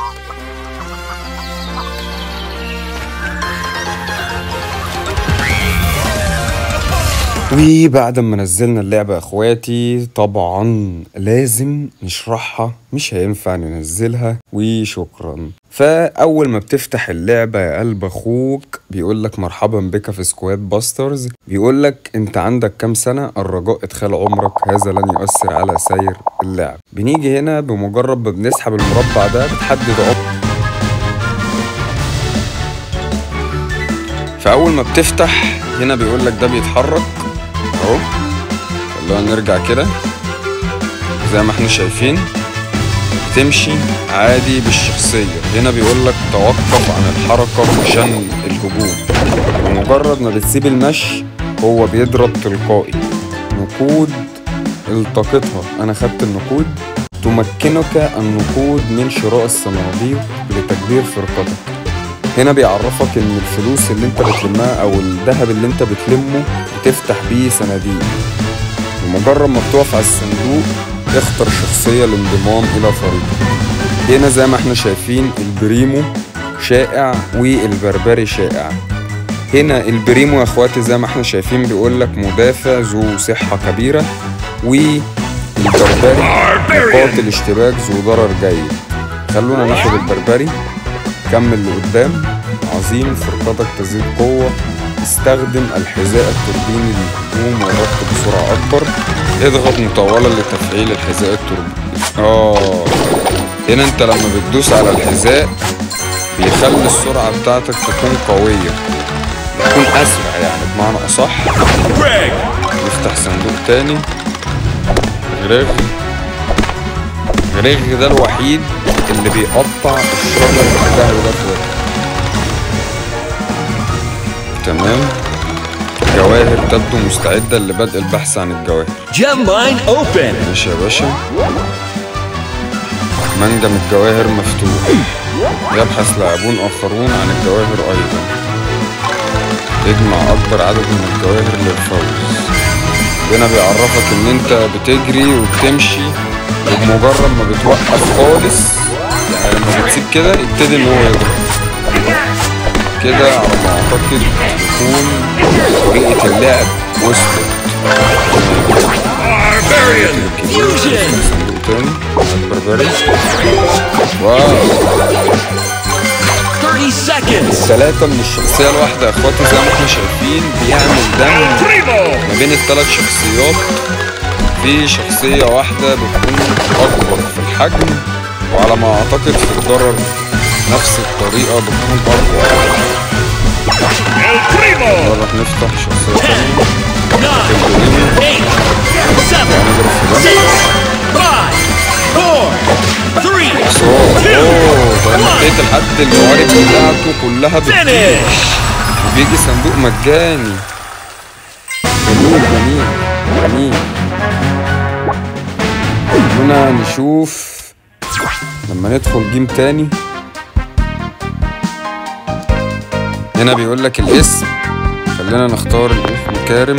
うん。وبعد ما نزلنا اللعبة يا اخواتي طبعا لازم نشرحها مش هينفع ننزلها وشكرا فاول ما بتفتح اللعبه يا قلب اخوك بيقول لك مرحبا بك في سكواد باسترز بيقول لك انت عندك كام سنه الرجاء ادخال عمرك هذا لن يؤثر على سير اللعب بنيجي هنا بمجرد ما بنسحب المربع ده بتحدد عمر فاول ما بتفتح هنا بيقول لك ده بيتحرك اهو اللي هو نرجع كده زي ما احنا شايفين تمشي عادي بالشخصية هنا بيقول لك توقف عن الحركة عشان الهجوم بمجرد ما بتسيب المشي هو بيضرب تلقائي نقود التقطها انا خدت النقود تمكنك النقود من شراء الصناديق لتكبير فرقتك هنا بيعرفك ان الفلوس اللي انت بتلمها او الذهب اللي انت بتلمه بتفتح بيه صناديق ومجرد ما بتقف على الصندوق اختر شخصية الانضمام الى فريقك هنا زي ما احنا شايفين البريمو شائع والبربري شائع هنا البريمو يا اخواتي زي ما احنا شايفين بيقول لك مدافع ذو صحة كبيرة والبربري قاتل اشتباك ذو ضرر جيد خلونا ناخد البربري كمل لقدام عظيم فرقتك تزيد قوة استخدم الحذاء التوربيني للهجوم وضغط بسرعة أكبر اضغط مطولة لتفعيل الحذاء التوربيني آه هنا أنت لما بتدوس على الحذاء بيخلي السرعة بتاعتك تكون قوية تكون أسرع يعني بمعنى أصح نفتح صندوق تاني غريغ غريغ ده الوحيد اللي بيقطع الشجر بتاعي ده كله تمام جواهر تبدو مستعدة لبدء البحث عن الجواهر جيم ماين اوبن ماشي يا باشا منجم الجواهر مفتوح يبحث لاعبون آخرون عن الجواهر أيضا اجمع أكبر عدد من الجواهر للفوز هنا بيعرفك إن أنت بتجري وبتمشي وبمجرد ما بتوقف خالص يعني لما بتسيب كده يبتدي ان هو يضرب كده على ما اعتقد تكون طريقة اللعب وصلت ثلاثة من الشخصية الواحدة يا اخواتي زي ما احنا شايفين بيعمل دم ما بين الثلاث شخصيات في شخصية واحدة بتكون أكبر في الحجم وعلى ما اعتقد تتضرر نفس الطريقة بتكون اقوى نجرب نفتح شخصية تانية هنضرب لحد الموارد بتاعته كلها بتطير وبيجي صندوق مجاني جميل جميل جميل هنا نشوف لما ندخل جيم تاني هنا بيقول لك الاسم خلينا نختار الاسم كارم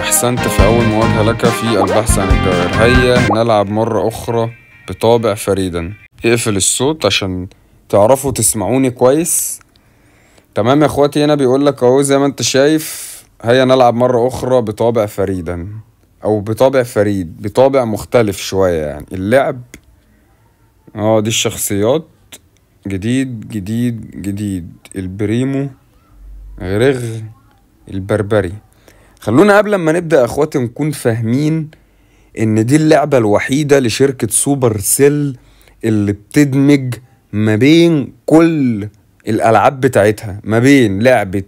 احسنت في اول مواجهه لك في البحث عن الجواهر هيا نلعب مره اخرى بطابع فريدا اقفل الصوت عشان تعرفوا تسمعوني كويس تمام يا اخواتي هنا بيقول لك اهو زي ما انت شايف هيا نلعب مره اخرى بطابع فريدا او بطابع فريد بطابع مختلف شويه يعني اللعب اه دي الشخصيات جديد جديد جديد البريمو غرغ البربري خلونا قبل ما نبدا يا اخواتي نكون فاهمين ان دي اللعبه الوحيده لشركه سوبر سيل اللي بتدمج ما بين كل الالعاب بتاعتها ما بين لعبه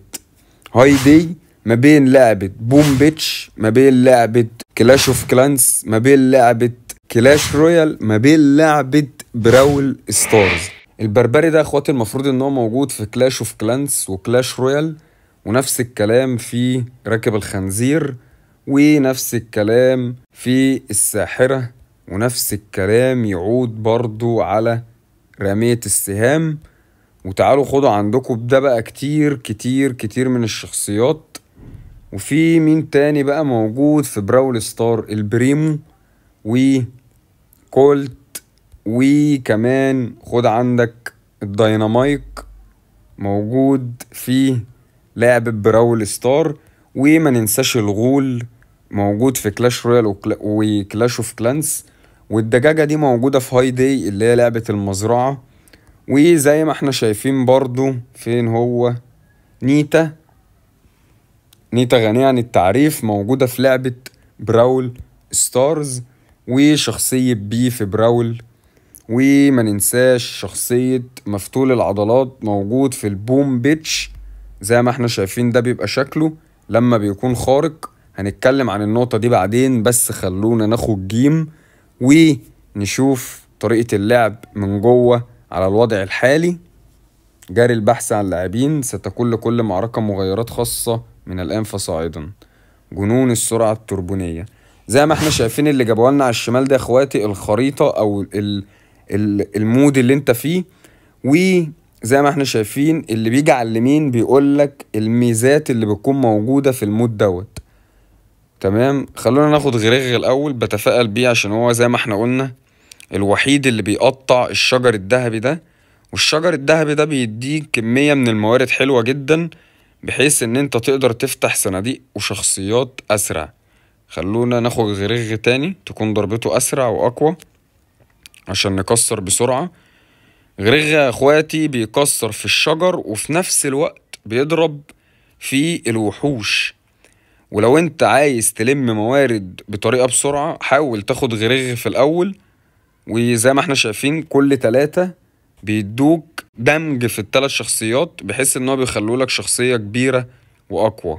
هاي دي ما بين لعبه بوم بيتش ما بين لعبه كلاش اوف كلانس ما بين لعبه كلاش رويال ما بين لعبه براول ستارز البربري ده اخواتي المفروض ان هو موجود في كلاش اوف كلانس وكلاش رويال ونفس الكلام في راكب الخنزير ونفس الكلام في الساحرة ونفس الكلام يعود برضو على رمية السهام وتعالوا خدوا عندكم ده بقى كتير كتير كتير من الشخصيات وفي مين تاني بقى موجود في براول ستار البريمو وكولت وكمان خد عندك الداينامايك موجود في لعبة براول ستار وما ننساش الغول موجود في كلاش رويال وكلاش اوف كلانس والدجاجة دي موجودة في هاي دي اللي هي لعبة المزرعة وزي ما احنا شايفين برضو فين هو نيتا نيتا غنية عن التعريف موجودة في لعبة براول ستارز وشخصية بي في براول وما ننساش شخصية مفتول العضلات موجود في البوم بيتش زي ما احنا شايفين ده بيبقى شكله لما بيكون خارق هنتكلم عن النقطة دي بعدين بس خلونا ناخد جيم ونشوف طريقة اللعب من جوه على الوضع الحالي جاري البحث عن لاعبين ستكون لكل معركة مغيرات خاصة من الآن فصاعدا جنون السرعة التربونية زي ما احنا شايفين اللي جابوها لنا على الشمال ده يا اخواتي الخريطة أو ال المود اللي انت فيه وزي ما احنا شايفين اللي بيجي على اليمين بيقول لك الميزات اللي بتكون موجوده في المود دوت تمام خلونا ناخد غريغ الاول بتفائل بيه عشان هو زي ما احنا قلنا الوحيد اللي بيقطع الشجر الذهبي ده والشجر الذهبي ده بيديك كميه من الموارد حلوه جدا بحيث ان انت تقدر تفتح صناديق وشخصيات اسرع خلونا ناخد غريغ تاني تكون ضربته اسرع واقوى عشان نكسر بسرعة غرغة يا اخواتي بيكسر في الشجر وفي نفس الوقت بيضرب في الوحوش ولو انت عايز تلم موارد بطريقة بسرعة حاول تاخد غرغ في الأول وزي ما احنا شايفين كل تلاتة بيدوك دمج في التلات شخصيات بحيث ان هو بيخلولك لك شخصية كبيرة وأقوى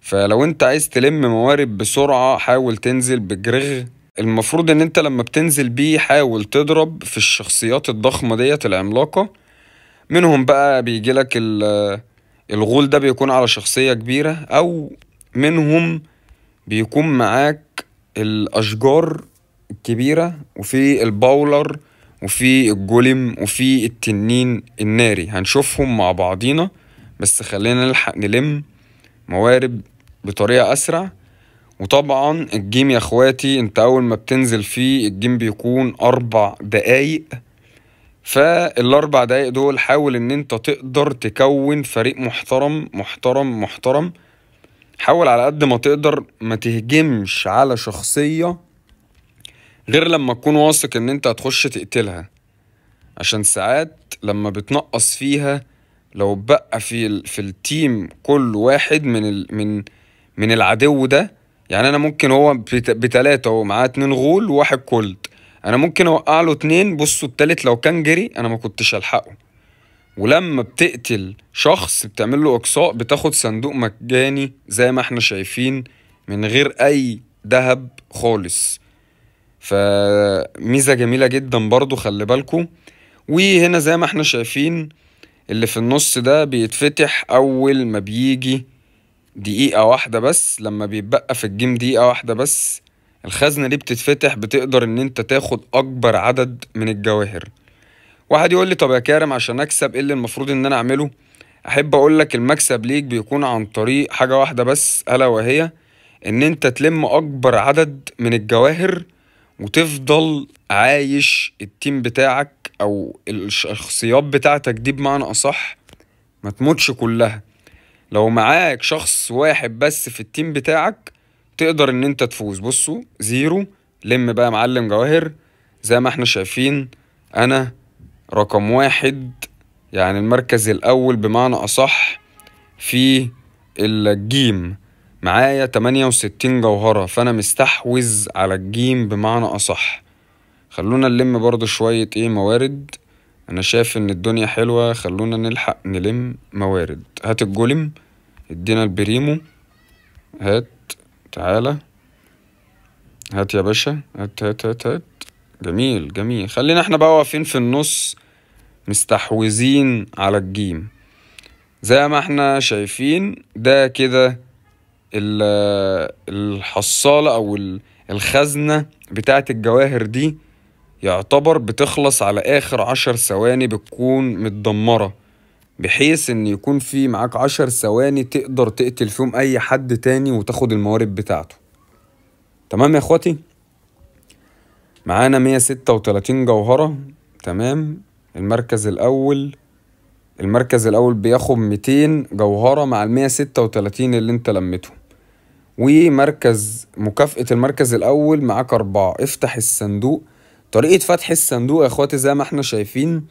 فلو انت عايز تلم موارد بسرعة حاول تنزل بجرغ المفروض ان انت لما بتنزل بيه حاول تضرب في الشخصيات الضخمه ديت العملاقه منهم بقى بيجي لك الغول ده بيكون على شخصيه كبيره او منهم بيكون معاك الاشجار الكبيره وفي الباولر وفي الجولم وفي التنين الناري هنشوفهم مع بعضينا بس خلينا نلحق نلم موارب بطريقه اسرع وطبعا الجيم يا اخواتي انت اول ما بتنزل فيه الجيم بيكون اربع دقايق فالاربع دقايق دول حاول ان انت تقدر تكون فريق محترم محترم محترم حاول على قد ما تقدر ما تهجمش على شخصية غير لما تكون واثق ان انت هتخش تقتلها عشان ساعات لما بتنقص فيها لو بقى في, في التيم كل واحد من, ال من, من العدو ده يعني انا ممكن هو بتلاتة هو معاه اتنين غول وواحد كولد انا ممكن اوقع له اتنين بصوا التالت لو كان جري انا ما كنتش الحقه ولما بتقتل شخص بتعمل له اقصاء بتاخد صندوق مجاني زي ما احنا شايفين من غير اي ذهب خالص فميزة جميلة جدا برضو خلي بالكو وهنا زي ما احنا شايفين اللي في النص ده بيتفتح اول ما بيجي دقيقة واحدة بس لما بيتبقى في الجيم دقيقة واحدة بس الخزنة دي بتتفتح بتقدر ان انت تاخد اكبر عدد من الجواهر واحد يقول لي طب يا كارم عشان اكسب ايه اللي المفروض ان انا اعمله احب اقول لك المكسب ليك بيكون عن طريق حاجة واحدة بس الا وهي ان انت تلم اكبر عدد من الجواهر وتفضل عايش التيم بتاعك او الشخصيات بتاعتك دي بمعنى اصح ما تموتش كلها لو معاك شخص واحد بس في التيم بتاعك تقدر ان انت تفوز بصوا زيرو لم بقى معلم جواهر زي ما احنا شايفين انا رقم واحد يعني المركز الاول بمعنى اصح في الجيم معايا 68 جوهرة فانا مستحوذ على الجيم بمعنى اصح خلونا نلم برضو شوية ايه موارد انا شايف ان الدنيا حلوة خلونا نلحق نلم موارد هات الجولم ادينا البريمو هات تعالى هات يا باشا هات هات هات هات جميل جميل خلينا احنا بقى واقفين في النص مستحوذين على الجيم زي ما احنا شايفين ده كده الحصالة او الخزنة بتاعت الجواهر دي يعتبر بتخلص على آخر عشر ثواني بتكون متدمرة بحيث إن يكون في معاك عشر ثواني تقدر تقتل فيهم أي حد تاني وتاخد الموارد بتاعته تمام يا إخواتي؟ معانا مية ستة وتلاتين جوهرة تمام المركز الأول المركز الأول بياخد ميتين جوهرة مع المية ستة وتلاتين اللي أنت لميتهم ومركز مكافأة المركز الأول معاك أربعة افتح الصندوق طريقة فتح الصندوق يا اخواتي زي ما احنا شايفين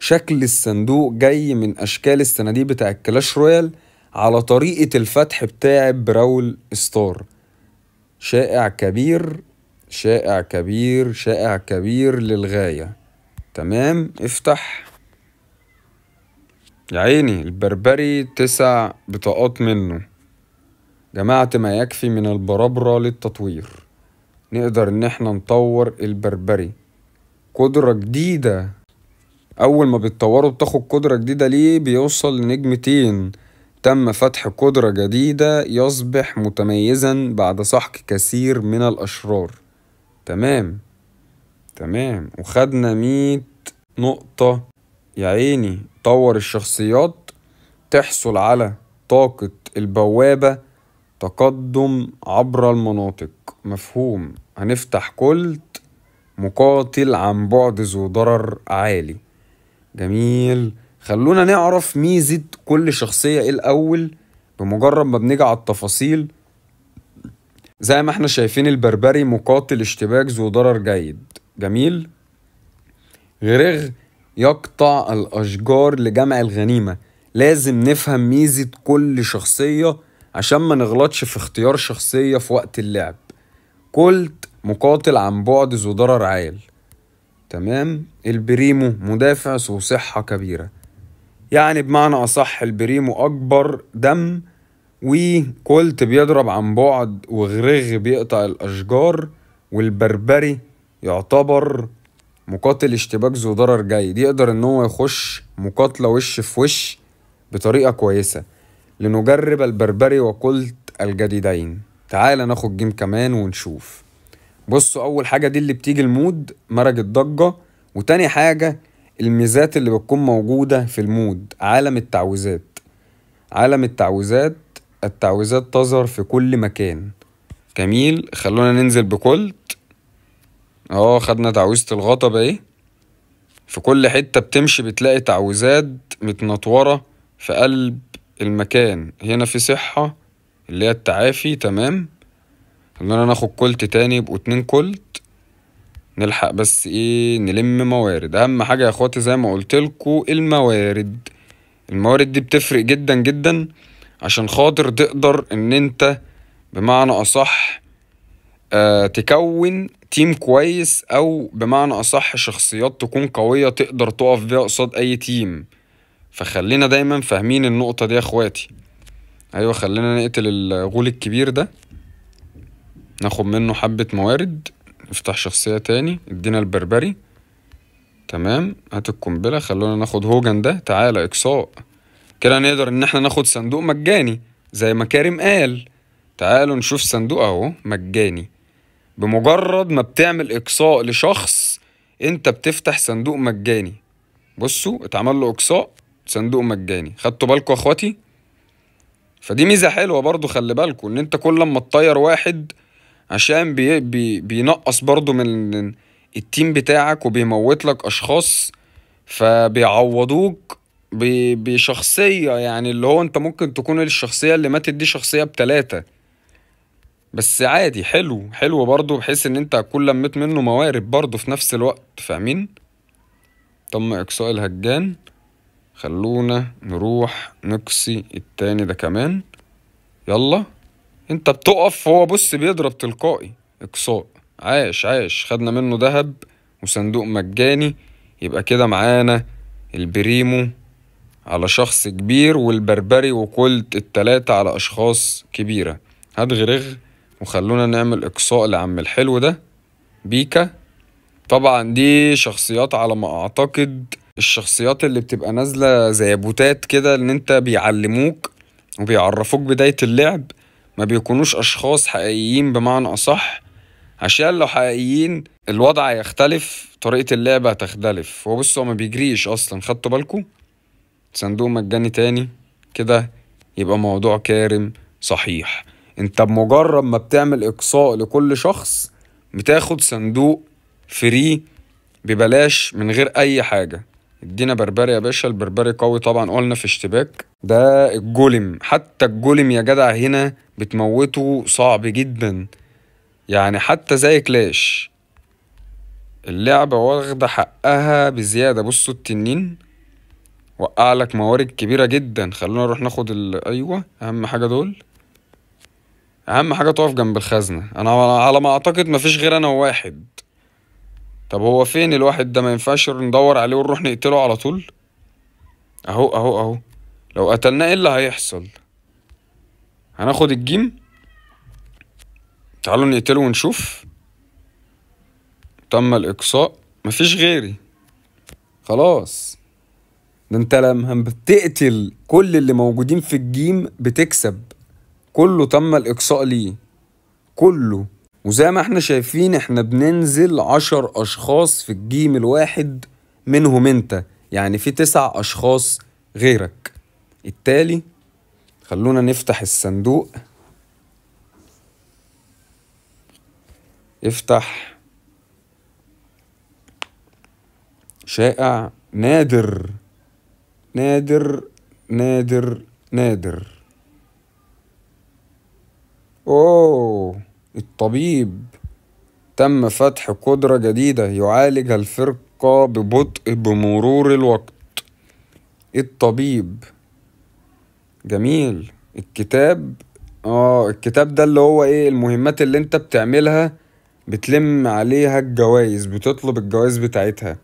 شكل الصندوق جاي من اشكال الصناديق بتاع الكلاش رويال على طريقة الفتح بتاع براول ستار شائع كبير شائع كبير شائع كبير للغاية تمام افتح يا عيني البربري تسع بطاقات منه جمعت ما يكفي من البرابرة للتطوير نقدر ان احنا نطور البربري قدرة جديدة أول ما بتطوره بتاخد قدرة جديدة ليه بيوصل لنجمتين تم فتح قدرة جديدة يصبح متميزا بعد سحق كثير من الأشرار تمام تمام وخدنا مية نقطة يا عيني طور الشخصيات تحصل على طاقة البوابة تقدم عبر المناطق مفهوم هنفتح كل مقاتل عن بعد ذو ضرر عالي جميل خلونا نعرف ميزة كل شخصية ايه الأول بمجرد ما بنيجي على التفاصيل زي ما احنا شايفين البربري مقاتل اشتباك ذو ضرر جيد جميل غرغ يقطع الأشجار لجمع الغنيمة لازم نفهم ميزة كل شخصية عشان ما نغلطش في اختيار شخصية في وقت اللعب كلت مقاتل عن بعد ذو ضرر عال تمام البريمو مدافع ذو صحة كبيرة يعني بمعنى أصح البريمو أكبر دم وكولت بيضرب عن بعد وغرغ بيقطع الأشجار والبربري يعتبر مقاتل اشتباك ذو ضرر جيد يقدر ان هو يخش مقاتله وش في وش بطريقه كويسه لنجرب البربري وقلت الجديدين تعال ناخد جيم كمان ونشوف بصوا اول حاجه دي اللي بتيجي المود مرج الضجه وتاني حاجه الميزات اللي بتكون موجوده في المود عالم التعويذات عالم التعويذات التعويذات تظهر في كل مكان جميل خلونا ننزل بكلت اه خدنا تعويذه الغطب اهي في كل حته بتمشي بتلاقي تعويذات متنطوره في قلب المكان هنا في صحه اللي هي التعافي تمام ان انا ناخد كولت تاني يبقوا اتنين كولت نلحق بس ايه نلم موارد اهم حاجه يا اخواتي زي ما قلتلكوا الموارد الموارد دي بتفرق جدا جدا عشان خاطر تقدر ان انت بمعنى اصح آه تكون تيم كويس او بمعنى اصح شخصيات تكون قويه تقدر تقف بيها قصاد اي تيم فخلينا دايما فاهمين النقطه دي يا اخواتي ايوه خلينا نقتل الغول الكبير ده ناخد منه حبة موارد نفتح شخصية تاني ادينا البربري تمام هات القنبلة خلونا ناخد هوجن ده تعالى اقصاء كده نقدر ان احنا ناخد صندوق مجاني زي ما كارم قال تعالوا نشوف صندوق اهو مجاني بمجرد ما بتعمل اقصاء لشخص انت بتفتح صندوق مجاني بصوا اتعمل له اقصاء صندوق مجاني خدتوا بالكم يا اخواتي فدي ميزه حلوه برضو خلي بالكم ان انت كل ما تطير واحد عشان بي بي بينقص برضو من التيم بتاعك وبيموت لك اشخاص فبيعوضوك بشخصية يعني اللي هو انت ممكن تكون الشخصية اللي ماتت دي شخصية بتلاتة بس عادي حلو حلو برضه بحيث ان انت هتكون لميت منه موارد برضه في نفس الوقت فاهمين تم اقصاء الهجان خلونا نروح نقصي التاني ده كمان يلا انت بتقف هو بص بيضرب تلقائي اقصاء عاش عاش خدنا منه ذهب وصندوق مجاني يبقى كده معانا البريمو على شخص كبير والبربري وكلت التلاتة على أشخاص كبيرة هات غرغ وخلونا نعمل إقصاء لعم الحلو ده بيكا طبعا دي شخصيات على ما أعتقد الشخصيات اللي بتبقى نازلة زي بوتات كده إن أنت بيعلموك وبيعرفوك بداية اللعب ما بيكونوش اشخاص حقيقيين بمعنى اصح عشان لو حقيقيين الوضع هيختلف طريقة اللعبة هتختلف هو بصوا ما بيجريش اصلا خدتوا بالكو صندوق مجاني تاني كده يبقى موضوع كارم صحيح انت بمجرد ما بتعمل اقصاء لكل شخص بتاخد صندوق فري ببلاش من غير اي حاجه ادينا بربري يا باشا البربري قوي طبعا قلنا في اشتباك ده الجولم حتى الجولم يا جدع هنا بتموته صعب جدا يعني حتى زي كلاش اللعبة واخدة حقها بزيادة بصوا التنين وقعلك موارد كبيرة جدا خلونا نروح ناخد ال... أيوة أهم حاجة دول أهم حاجة تقف جنب الخزنة أنا على ما أعتقد مفيش غير أنا وواحد طب هو فين الواحد ده ما ينفعش ندور عليه ونروح نقتله على طول اهو اهو اهو لو قتلناه ايه اللي هيحصل هناخد الجيم تعالوا نقتله ونشوف تم الاقصاء مفيش غيري خلاص ده انت لما بتقتل كل اللي موجودين في الجيم بتكسب كله تم الاقصاء ليه كله وزي ما احنا شايفين احنا بننزل عشر اشخاص في الجيم الواحد منهم انت يعني في تسع اشخاص غيرك التالي خلونا نفتح الصندوق افتح شائع نادر نادر نادر نادر اوه الطبيب تم فتح قدرة جديدة يعالج الفرقة ببطء بمرور الوقت الطبيب جميل الكتاب اه الكتاب ده اللي هو ايه المهمات اللي انت بتعملها بتلم عليها الجوائز بتطلب الجوائز بتاعتها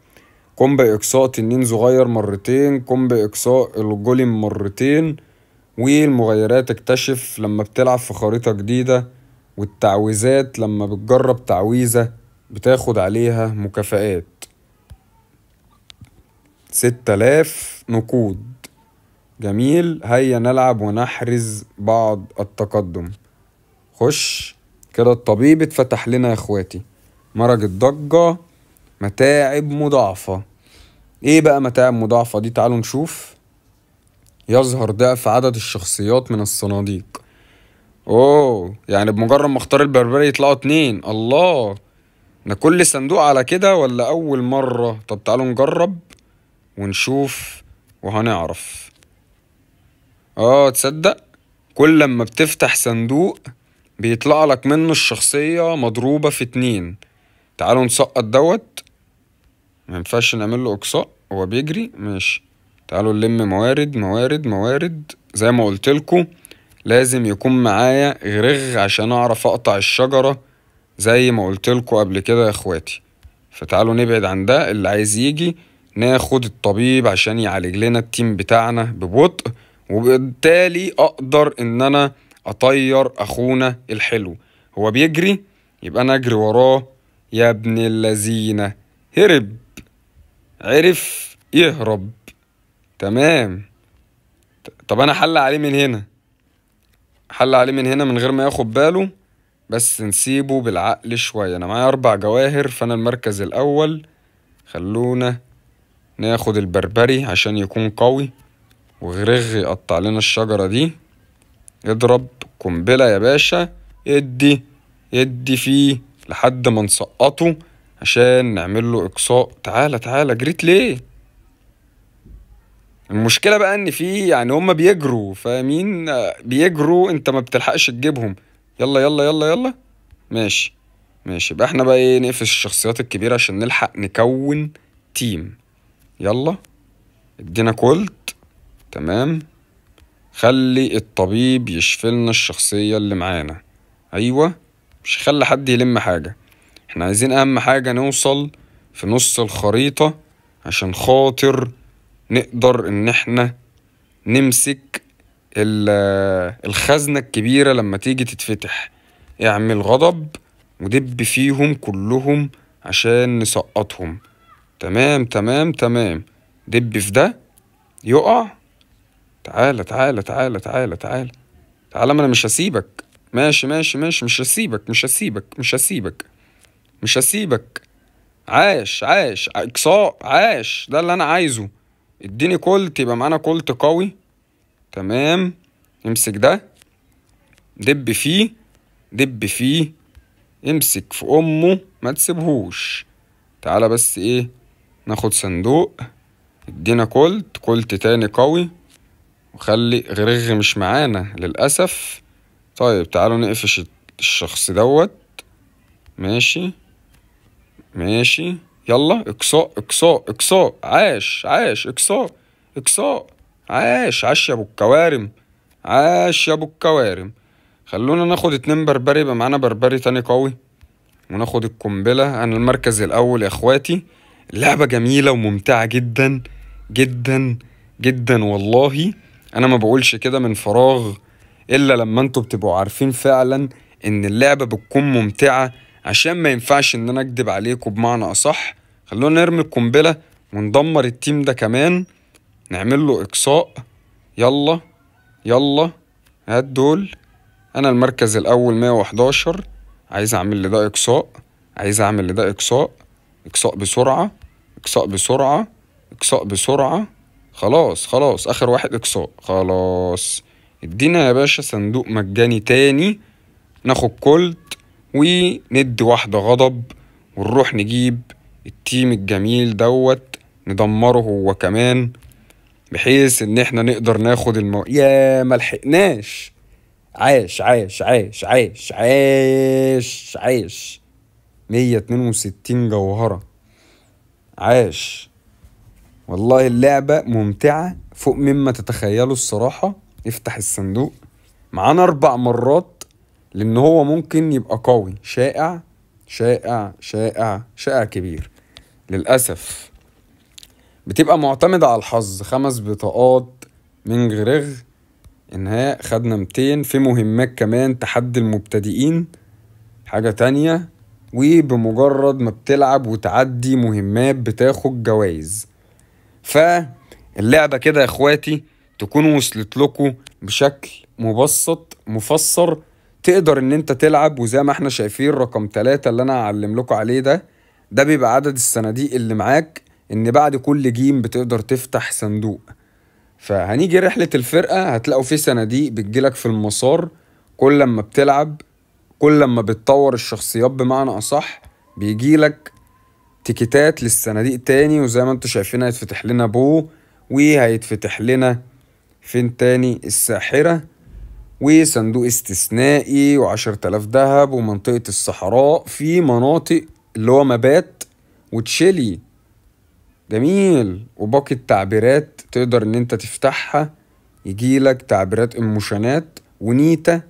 قم بإقصاء تنين صغير مرتين قم بإقصاء الجولم مرتين والمغيرات اكتشف لما بتلعب في خريطة جديدة والتعويذات لما بتجرب تعويذة بتاخد عليها مكافآت ستة آلاف نقود جميل هيا نلعب ونحرز بعض التقدم خش كده الطبيب اتفتح لنا يا اخواتي مرج الضجة متاعب مضاعفة ايه بقى متاعب مضاعفة دي تعالوا نشوف يظهر ضعف عدد الشخصيات من الصناديق اوه يعني بمجرد ما اختار البربري يطلعوا اتنين الله ده كل صندوق على كده ولا اول مرة طب تعالوا نجرب ونشوف وهنعرف اه تصدق كل لما بتفتح صندوق بيطلع لك منه الشخصية مضروبة في اتنين تعالوا نسقط دوت مينفعش نعمل له اقصاء هو بيجري ماشي تعالوا نلم موارد موارد موارد زي ما قلت لكم لازم يكون معايا غرغ عشان اعرف اقطع الشجرة زي ما قلتلكوا قبل كده يا اخواتي فتعالوا نبعد عن ده اللي عايز يجي ناخد الطبيب عشان يعالج لنا التيم بتاعنا ببطء وبالتالي اقدر ان انا اطير اخونا الحلو هو بيجري يبقى انا اجري وراه يا ابن اللذينه هرب عرف يهرب تمام طب انا حل عليه من هنا حل عليه من هنا من غير ما ياخد باله بس نسيبه بالعقل شوية أنا معايا أربع جواهر فأنا المركز الأول خلونا ناخد البربري عشان يكون قوي وغرغ يقطع لنا الشجرة دي اضرب قنبلة يا باشا ادي ادي فيه لحد ما نسقطه عشان نعمل له اقصاء تعالى تعالى جريت ليه المشكله بقى ان في يعني هم بيجروا فاهمين بيجروا انت ما بتلحقش تجيبهم يلا يلا يلا يلا ماشي ماشي يبقى احنا بقى ايه نقفش الشخصيات الكبيره عشان نلحق نكون تيم يلا ادينا كولت تمام خلي الطبيب يشفي لنا الشخصيه اللي معانا ايوه مش خلي حد يلم حاجه احنا عايزين اهم حاجه نوصل في نص الخريطه عشان خاطر نقدر ان احنا نمسك الخزنة الكبيرة لما تيجي تتفتح اعمل غضب ودب فيهم كلهم عشان نسقطهم تمام تمام تمام دب في ده يقع تعالى تعالى تعالى تعالى تعالى تعالى ما انا مش هسيبك ماشي ماشي ماشي مش هسيبك مش هسيبك مش هسيبك مش هسيبك عاش عاش اقصاء عاش ده اللي انا عايزه اديني كولت يبقى معانا كولت قوي تمام امسك ده دب فيه دب فيه امسك في امه ما تسيبهوش تعالى بس ايه ناخد صندوق ادينا كولت كولت تاني قوي وخلي غرغ مش معانا للاسف طيب تعالوا نقفش الشخص دوت ماشي ماشي يلا اقصاء اقصاء اقصاء عاش عاش اقصاء اقصاء عاش عاش يا ابو الكوارم عاش يا ابو الكوارم خلونا ناخد اتنين بربري يبقى معانا بربري تاني قوي وناخد القنبله انا المركز الاول يا اخواتي اللعبه جميله وممتعه جدا جدا جدا والله انا ما بقولش كده من فراغ الا لما انتوا بتبقوا عارفين فعلا ان اللعبه بتكون ممتعه عشان ما ينفعش ان انا اكدب عليكم بمعنى اصح خلونا نرمي القنبلة وندمر التيم ده كمان نعمل له إقصاء يلا يلا هات دول أنا المركز الأول 111 عايز أعمل لده إقصاء عايز أعمل لده إقصاء إقصاء بسرعة إقصاء بسرعة إقصاء بسرعة خلاص خلاص آخر واحد إقصاء خلاص ادينا يا باشا صندوق مجاني تاني ناخد كولت وندي واحدة غضب ونروح نجيب التيم الجميل دوت ندمره هو كمان بحيث ان احنا نقدر ناخد المو... يا ملحقناش عاش عاش عاش عاش عاش عاش 162 جوهرة عاش والله اللعبة ممتعة فوق مما تتخيلوا الصراحة افتح الصندوق معانا أربع مرات لأن هو ممكن يبقى قوي شائع شائع شائع شائع كبير للأسف بتبقى معتمدة على الحظ خمس بطاقات من غرغ انهاء خدنا 200 في مهمات كمان تحدي المبتدئين حاجة تانية وبمجرد ما بتلعب وتعدي مهمات بتاخد جوائز فاللعبة كده يا اخواتي تكون وصلت لكم بشكل مبسط مفسر تقدر ان انت تلعب وزي ما احنا شايفين رقم ثلاثة اللي انا اعلم لكم عليه ده ده بيبقى عدد الصناديق اللي معاك ان بعد كل جيم بتقدر تفتح صندوق فهنيجي رحلة الفرقة هتلاقوا فيه صناديق بتجيلك في المسار كل لما بتلعب كل لما بتطور الشخصيات بمعنى أصح بيجيلك تيكيتات للصناديق تاني وزي ما انتوا شايفين هيتفتح لنا بو وهيتفتح لنا فين تاني الساحرة وصندوق استثنائي وعشرة آلاف دهب ومنطقة الصحراء في مناطق اللي هو مبات وتشيلي جميل وباقي التعبيرات تقدر ان انت تفتحها يجيلك تعبيرات ايموشنات ونيتا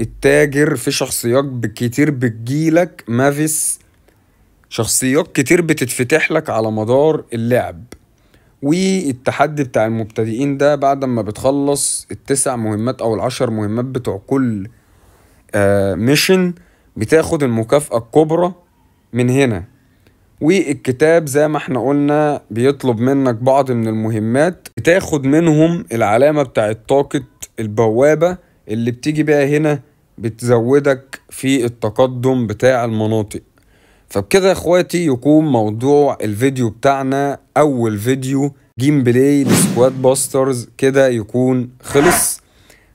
التاجر في شخصيات كتير بتجيلك مافيس شخصيات كتير بتتفتح لك على مدار اللعب والتحدي بتاع المبتدئين ده بعد ما بتخلص التسع مهمات او العشر مهمات بتوع كل ميشن آه، بتاخد المكافأة الكبرى من هنا والكتاب زي ما احنا قلنا بيطلب منك بعض من المهمات بتاخد منهم العلامة بتاعت طاقة البوابة اللي بتيجي بقى هنا بتزودك في التقدم بتاع المناطق فبكده يا اخواتي يكون موضوع الفيديو بتاعنا اول فيديو جيم بلاي لسكواد باسترز كده يكون خلص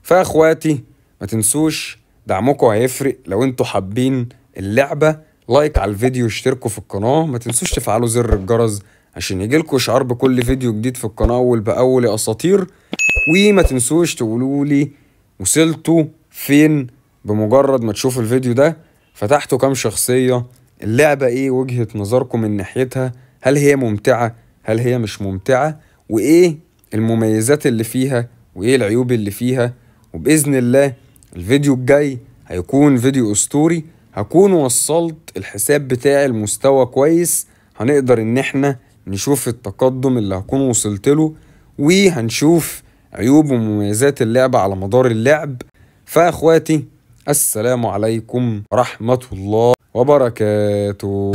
فاخواتي ما تنسوش دعمكم هيفرق لو انتوا حابين اللعبه لايك على الفيديو واشتركوا في القناة ما تنسوش تفعلوا زر الجرس عشان يجيلكوا اشعار بكل فيديو جديد في القناة أول بأول يا أساطير وما تنسوش تقولوا لي وصلتوا فين بمجرد ما تشوفوا الفيديو ده فتحتوا كام شخصية اللعبة ايه وجهة نظركم من ناحيتها هل هي ممتعة هل هي مش ممتعة وايه المميزات اللي فيها وايه العيوب اللي فيها وبإذن الله الفيديو الجاي هيكون فيديو أسطوري هكون وصلت الحساب بتاعي لمستوى كويس هنقدر ان احنا نشوف التقدم اللي هكون وصلت له وهنشوف عيوب ومميزات اللعبة على مدار اللعب فاخواتي السلام عليكم ورحمة الله وبركاته